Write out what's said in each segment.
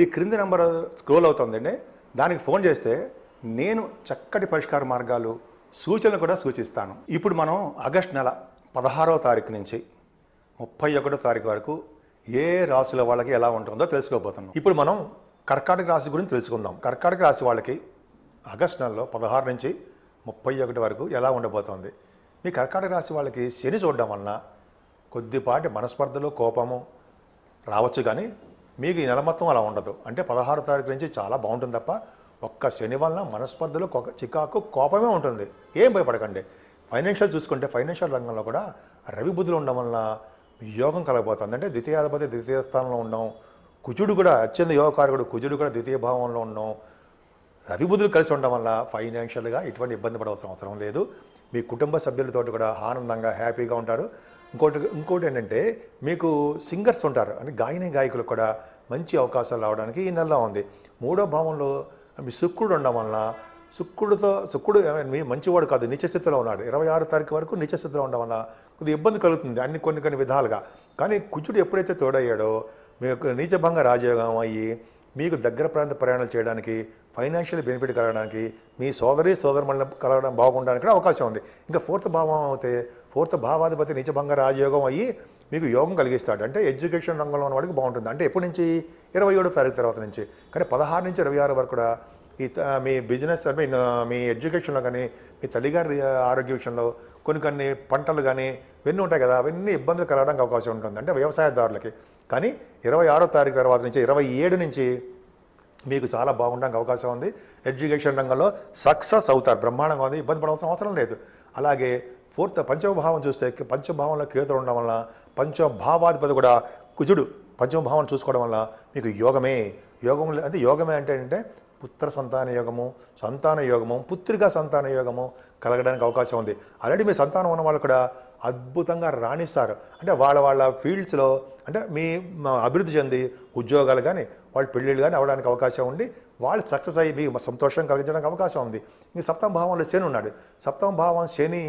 ఈ క్రింది number scroll అవుతుందండి దానికి ఫోన్ చేస్తే నేను చక్కటి పరిష్కార మార్గాలు సూచనలు కూడా సూచిస్తాను ఇప్పుడు మనం ఆగస్ట్ నెల పదహారవ తారీఖు నుంచి ముప్పై ఒకటో తారీఖు వరకు ఏ రాశుల వాళ్ళకి ఎలా ఉంటుందో తెలుసుకోబోతున్నాం ఇప్పుడు మనం కర్కాటక రాశి గురించి తెలుసుకుందాం కర్కాటక రాశి వాళ్ళకి ఆగస్ట్ నెలలో పదహారు నుంచి ముప్పై ఒకటి వరకు ఎలా ఉండబోతోంది మీ కర్కాటక రాశి వాళ్ళకి శని చూడడం వలన కొద్దిపాటి మనస్పర్ధలు కోపము రావచ్చు కానీ మీకు ఈ నెల మొత్తం అలా ఉండదు అంటే పదహారు తారీఖు నుంచి చాలా బాగుంటుంది తప్ప ఒక్క శని వలన మనస్పర్ధలు చికాకు కోపమే ఉంటుంది ఏం భయపడకండి ఫైనాన్షియల్ చూసుకుంటే ఫైనాన్షియల్ రంగంలో కూడా రవి బుద్ధులు ఉండడం వలన యోగం కలగబోతుంది అంటే ద్వితీయాధిపతి ద్వితీయ స్థానంలో ఉండడం కుజుడు కూడా అత్యంత యోగకారకుడు కుజుడు కూడా ద్వితీయ భావంలో ఉండడం రవి బుద్ధులు కలిసి ఉండడం వల్ల ఫైనాన్షియల్గా ఎటువంటి ఇబ్బంది పడవలసిన అవసరం లేదు మీ కుటుంబ సభ్యులతో కూడా ఆనందంగా హ్యాపీగా ఉంటారు ఇంకోటి ఇంకోటి ఏంటంటే మీకు సింగర్స్ ఉంటారు అంటే గాయని గాయకులకు కూడా మంచి అవకాశాలు రావడానికి ఈ నెలలో ఉంది మూడో భావంలో మీ శుక్రుడు ఉండడం వలన శుక్రుడితో శుక్రుడు మీ మంచివాడు కాదు నిత్యస్థితిలో ఉన్నాడు ఇరవై ఆరు తారీఖు వరకు నిత్యస్థితిలో ఉండడం వల్ల కొద్దిగా ఇబ్బంది కలుగుతుంది అన్ని కొన్ని కొన్ని విధాలుగా కానీ కుజుడు ఎప్పుడైతే తోడయ్యాడో మీ యొక్క నీచభంగ రాజయోగం అయ్యి మీకు దగ్గర ప్రాంత ప్రయాణాలు చేయడానికి ఫైనాన్షియల్ బెనిఫిట్ కలగడానికి మీ సోదరి సోదరుమణులు కలగడం బాగుండడానికి కూడా అవకాశం ఉంది ఇంకా ఫోర్త్ భావం అయితే ఫోర్త్ భావాధిపతి నిజభంగ రాజయోగం అయ్యి మీకు యోగం కలిగిస్తాడు అంటే ఎడ్యుకేషన్ రంగంలో ఉన్న వాడికి బాగుంటుంది అంటే ఎప్పటి నుంచి ఇరవై ఏడో తారీఖు తర్వాత నుంచి కానీ పదహారు నుంచి ఇరవై ఆరు వరకు కూడా ఈ మీ బిజినెస్ మీ మీ ఎడ్యుకేషన్లో కానీ మీ తల్లిగారి ఆరోగ్య విషయంలో కొన్ని కొన్ని పంటలు కానీ ఇవన్నీ ఉంటాయి కదా అవన్నీ ఇబ్బందులు కలగడానికి అవకాశం ఉంటుంది అంటే వ్యవసాయదారులకి కానీ ఇరవై ఆరో తారీఖు తర్వాత నుంచి ఇరవై ఏడు నుంచి మీకు చాలా బాగుండడానికి అవకాశం ఉంది ఎడ్యుకేషన్ రంగంలో సక్సెస్ అవుతారు బ్రహ్మాండంగా ఉంది ఇబ్బంది పడవలసిన అవసరం లేదు అలాగే పూర్తి పంచమభావం చూస్తే పంచభావంలో కేతులు ఉండడం వల్ల పంచభావాధిపతి కూడా కుజుడు పంచమభావం చూసుకోవడం వల్ల మీకు యోగమే యోగం అంటే యోగమే అంటే ఏంటంటే పుత్ర సంతాన యోగము సంతాన యోగము పుత్రిక సంతాన యోగము కలగడానికి అవకాశం ఉంది ఆల్రెడీ మీ సంతానం ఉన్న వాళ్ళు కూడా అద్భుతంగా రాణిస్తారు అంటే వాళ్ళ వాళ్ళ ఫీల్డ్స్లో అంటే మీ అభివృద్ధి చెంది ఉద్యోగాలు కానీ వాళ్ళ పెళ్ళిళ్ళు కానీ అవ్వడానికి అవకాశం ఉండి వాళ్ళు సక్సెస్ అయ్యి మీకు సంతోషం కలిగించడానికి అవకాశం ఉంది ఇంక సప్తమ భావంలో శని ఉన్నాడు సప్తమ భావం శని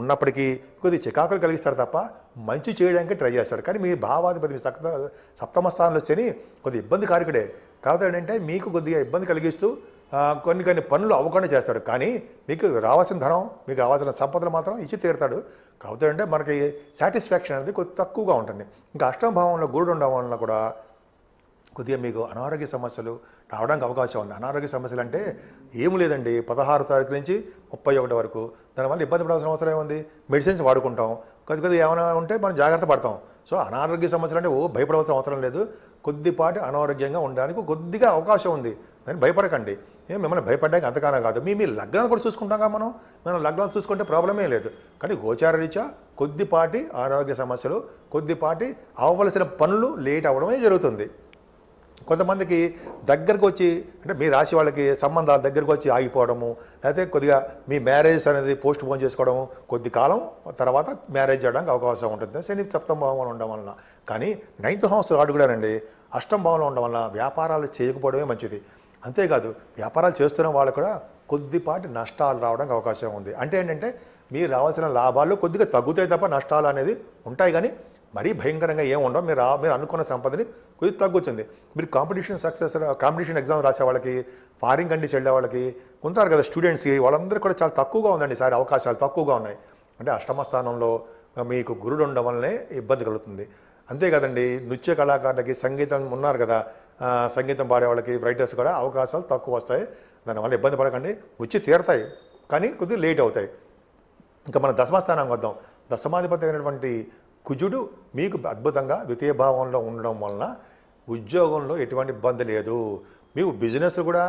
ఉన్నప్పటికీ కొద్ది చికాకులు కలిగిస్తారు తప్ప మంచి చేయడానికి ట్రై చేస్తాడు కానీ మీ భావాధిపతి మీ సప్త సప్తమ స్థానంలో వచ్చని కొద్ది కారకుడే తర్వాత ఏంటంటే మీకు కొద్దిగా ఇబ్బంది కలిగిస్తూ కొన్ని కొన్ని పనులు అవ్వకుండా చేస్తాడు కానీ మీకు రావాల్సిన ధనం మీకు రావాల్సిన సంపదలు మాత్రం ఇచ్చి తీరుతాడు కాకపోతే అంటే మనకి సాటిస్ఫాక్షన్ అనేది కొద్ది తక్కువగా ఉంటుంది ఇంకా అష్టమ భావంలో గూడు ఉండడం వలన కూడా కొద్దిగా మీకు అనారోగ్య సమస్యలు రావడానికి అవకాశం ఉంది అనారోగ్య సమస్యలు అంటే ఏం లేదండి పదహారు తారీఖు నుంచి ముప్పై ఒకటి వరకు దానివల్ల ఇబ్బంది పడాల్సిన అవసరం ఏముంది మెడిసిన్స్ వాడుకుంటాం కొద్ది కొద్దిగా ఏమైనా ఉంటే మనం జాగ్రత్త పడతాం సో అనారోగ్య సమస్యలు అంటే ఓ భయపడవలసిన అవసరం లేదు కొద్దిపాటి అనారోగ్యంగా ఉండడానికి కొద్దిగా అవకాశం ఉంది దాన్ని భయపడకండి మిమ్మల్ని భయపడడానికి అంతగానో కాదు మీ మీ లగ్నాన్ని కూడా చూసుకుంటాం మనం మనం లగ్నాలు చూసుకుంటే ప్రాబ్లమే లేదు కానీ గోచార రీత్యా కొద్దిపాటి ఆరోగ్య సమస్యలు కొద్దిపాటి అవ్వవలసిన పనులు లేట్ అవ్వడమే జరుగుతుంది కొంతమందికి దగ్గరకు వచ్చి అంటే మీ రాశి వాళ్ళకి సంబంధాలు దగ్గరకు వచ్చి ఆగిపోవడము లేకపోతే కొద్దిగా మీ మ్యారేజ్ అనేది పోస్ట్ పోన్ చేసుకోవడము కొద్ది కాలం తర్వాత మ్యారేజ్ చేయడానికి అవకాశం ఉంటుంది శని సప్తం భావంలో ఉండడం వలన కానీ నైన్త్ హౌస్ రాడు అష్టం భావంలో ఉండడం వలన వ్యాపారాలు చేయకపోవడమే మంచిది అంతేకాదు వ్యాపారాలు చేస్తున్న వాళ్ళు కూడా కొద్దిపాటి నష్టాలు రావడానికి అవకాశం ఉంది అంటే ఏంటంటే మీరు రావాల్సిన లాభాలు కొద్దిగా తగ్గుతాయి తప్ప నష్టాలు అనేది ఉంటాయి కానీ మరీ భయంకరంగా ఏముండవు ఉండవు మీరు మీరు అనుకున్న సంపదని కొద్ది తగ్గుతుంది మీరు కాంపిటీషన్ సక్సెస్ కాంపిటీషన్ ఎగ్జామ్ రాసే వాళ్ళకి ఫారిన్ కంట్రీస్ వెళ్ళే వాళ్ళకి ఉంటారు కదా స్టూడెంట్స్కి వాళ్ళందరూ కూడా చాలా తక్కువగా ఉందండి సార్ అవకాశాలు తక్కువగా ఉన్నాయి అంటే అష్టమ స్థానంలో మీకు గురుడు ఉండడం వల్లనే ఇబ్బంది కలుగుతుంది అంతే కదండి నృత్య కళాకారులకి సంగీతం ఉన్నారు కదా సంగీతం పాడే వాళ్ళకి రైటర్స్ కూడా అవకాశాలు తక్కువ వస్తాయి దానివల్ల ఇబ్బంది పడకండి వచ్చి తీరతాయి కానీ కొద్దిగా లేట్ అవుతాయి ఇంకా మన దశమస్థానానికి వద్దాం దశమాధిపతి అయినటువంటి కుజుడు మీకు అద్భుతంగా ద్వితీయ భావంలో ఉండడం వలన ఉద్యోగంలో ఎటువంటి ఇబ్బంది లేదు మీకు బిజినెస్ కూడా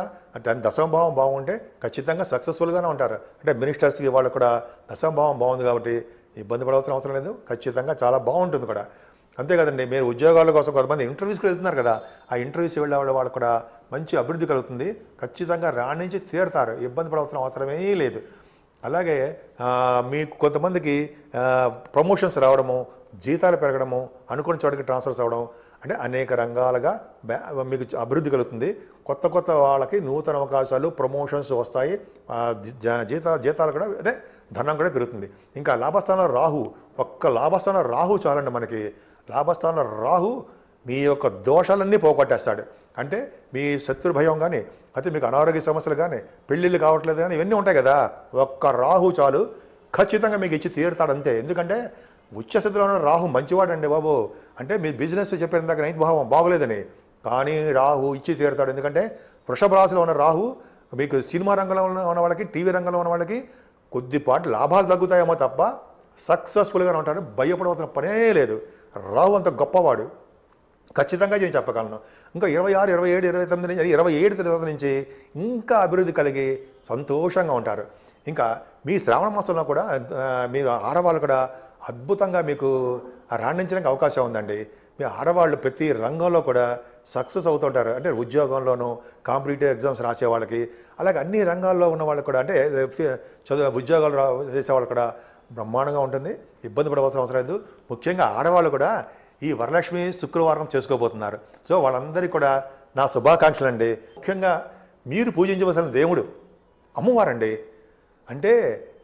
దాని దశమభావం బాగుంటే ఖచ్చితంగా సక్సెస్ఫుల్గానే ఉంటారు అంటే మినిస్టర్స్కి వాళ్ళు కూడా దశమభావం బాగుంది కాబట్టి ఇబ్బంది పడవలసిన అవసరం లేదు ఖచ్చితంగా చాలా బాగుంటుంది కూడా అంతే కదండి మీరు ఉద్యోగాల కోసం కొంతమంది ఇంటర్వ్యూస్కి వెళ్తున్నారు కదా ఆ ఇంటర్వ్యూస్ వెళ్ళే వాళ్ళు కూడా మంచి అభివృద్ధి కలుగుతుంది ఖచ్చితంగా రాణించి తీరుతారు ఇబ్బంది పడవలసిన అవసరమే లేదు అలాగే మీకు కొంతమందికి ప్రమోషన్స్ రావడము జీతాలు పెరగడము అనుకున్న చోటికి ట్రాన్స్ఫర్స్ అవ్వడం అంటే అనేక రంగాలుగా మీకు అభివృద్ధి కలుగుతుంది కొత్త కొత్త వాళ్ళకి నూతన అవకాశాలు ప్రమోషన్స్ వస్తాయి జీతా జీతాలు కూడా అంటే ధనం కూడా పెరుగుతుంది ఇంకా లాభస్థానంలో రాహు ఒక్క లాభస్థానం రాహు చాలండి మనకి లాభస్థానంలో రాహు మీ యొక్క దోషాలన్నీ పోగొట్టేస్తాడు అంటే మీ శత్రు భయం కానీ అయితే మీకు అనారోగ్య సమస్యలు కానీ పెళ్ళిళ్ళు కావట్లేదు కానీ ఇవన్నీ ఉంటాయి కదా ఒక్క రాహు చాలు ఖచ్చితంగా మీకు ఇచ్చి తీరుతాడు అంతే ఎందుకంటే ఉచ్చస్థితిలో ఉన్న రాహు మంచివాడండి బాబు అంటే మీ బిజినెస్ చెప్పిన దాకా నైతి భావం బాగోలేదని కానీ రాహు ఇచ్చి తీరుతాడు ఎందుకంటే వృషభ రాశిలో ఉన్న రాహు మీకు సినిమా రంగంలో ఉన్న వాళ్ళకి టీవీ రంగంలో ఉన్న వాళ్ళకి కొద్దిపాటి లాభాలు తగ్గుతాయేమో తప్ప సక్సెస్ఫుల్గా ఉంటాడు భయపడవలసిన పనే లేదు రాహు అంత గొప్పవాడు ఖచ్చితంగా నేను చెప్పగలను ఇంకా ఇరవై ఆరు ఇరవై ఏడు ఇరవై తొమ్మిది నుంచి ఇరవై ఏడు తొమ్మిది నుంచి ఇంకా అభివృద్ధి కలిగి సంతోషంగా ఉంటారు ఇంకా మీ శ్రావణ మాసంలో కూడా మీరు ఆడవాళ్ళు కూడా అద్భుతంగా మీకు రాణించడానికి అవకాశం ఉందండి మీ ఆడవాళ్ళు ప్రతి రంగంలో కూడా సక్సెస్ అవుతుంటారు అంటే ఉద్యోగంలోనూ కాంపిటేటివ్ ఎగ్జామ్స్ రాసే వాళ్ళకి అలాగే అన్ని రంగాల్లో ఉన్న వాళ్ళకి కూడా అంటే చదువు ఉద్యోగాలు చేసే వాళ్ళు కూడా బ్రహ్మాండంగా ఉంటుంది ఇబ్బంది పడవలసిన అవసరం లేదు ముఖ్యంగా ఆడవాళ్ళు కూడా ఈ వరలక్ష్మి శుక్రవారం చేసుకోబోతున్నారు సో వాళ్ళందరికీ కూడా నా శుభాకాంక్షలు అండి ముఖ్యంగా మీరు పూజించవలసిన దేవుడు అమ్మవారండి అంటే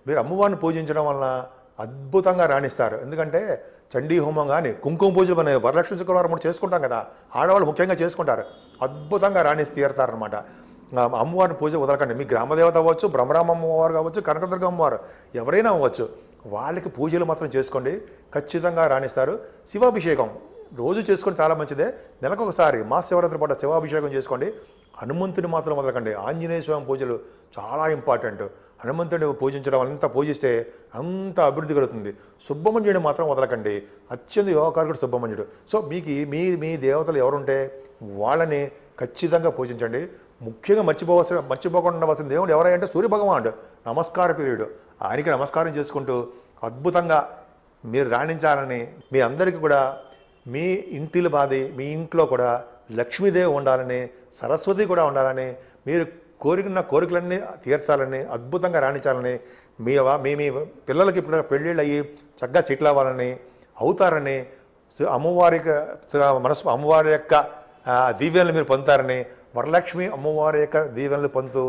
మీరు అమ్మవారిని పూజించడం వలన అద్భుతంగా రాణిస్తారు ఎందుకంటే చండీ హోమం కానీ కుంకుమ పూజలు మనం వరలక్ష్మి శుక్రవారం కూడా చేసుకుంటాం కదా ఆడవాళ్ళు ముఖ్యంగా చేసుకుంటారు అద్భుతంగా రాణిసి తీరుతారనమాట అమ్మవారిని పూజ వదలకండి మీ గ్రామదేవత అవ్వచ్చు బ్రహ్మరామ అమ్మవారు కావచ్చు కనకదుర్గ అమ్మవారు ఎవరైనా అవ్వచ్చు వాళ్ళకి పూజలు మాత్రం చేసుకోండి ఖచ్చితంగా రాణిస్తారు శివాభిషేకం రోజు చేసుకొని చాలా మంచిదే నెలకు ఒకసారి మా శివరాత్రి పాట శివాభిషేకం చేసుకోండి హనుమంతుని మాత్రం మొదలకండి ఆంజనేయ స్వామి పూజలు చాలా ఇంపార్టెంట్ హనుమంతుడిని పూజించడం అంత పూజిస్తే అంత అభివృద్ధి కలుగుతుంది సుబ్రహ్మణ్యుడిని మాత్రం వదలకండి అత్యంత యోగకారుడు సుబ్బమణ్యుడు సో మీకు మీ మీ దేవతలు ఎవరుంటే వాళ్ళని ఖచ్చితంగా పూజించండి ముఖ్యంగా మర్చిపోవాల్సిన మర్చిపోకుండా ఉండవలసిన దేవుడు ఎవరంటే సూర్యభగవానుడు నమస్కార పీరియడ్ ఆయనకి నమస్కారం చేసుకుంటూ అద్భుతంగా మీరు రాణించాలని మీ అందరికీ కూడా మీ ఇంటిలో బాధి మీ ఇంట్లో కూడా లక్ష్మీదేవి ఉండాలని సరస్వతి కూడా ఉండాలని మీరు కోరికన్న కోరికలన్నీ తీర్చాలని అద్భుతంగా రాణించాలని మీ మీ మీ పిల్లలకి ఇప్పుడు పెళ్ళిళ్ళు అయ్యి చక్కగా సెటిల్ అవ్వాలని అవుతారని అమ్మవారికి మనసు అమ్మవారి యొక్క దీవెనలు మీరు పొందుతారని వరలక్ష్మి అమ్మవారి యొక్క దీవెనలు పొందుతూ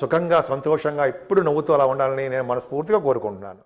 సుఖంగా సంతోషంగా ఎప్పుడు నవ్వుతూ అలా ఉండాలని నేను మనస్ఫూర్తిగా కోరుకుంటున్నాను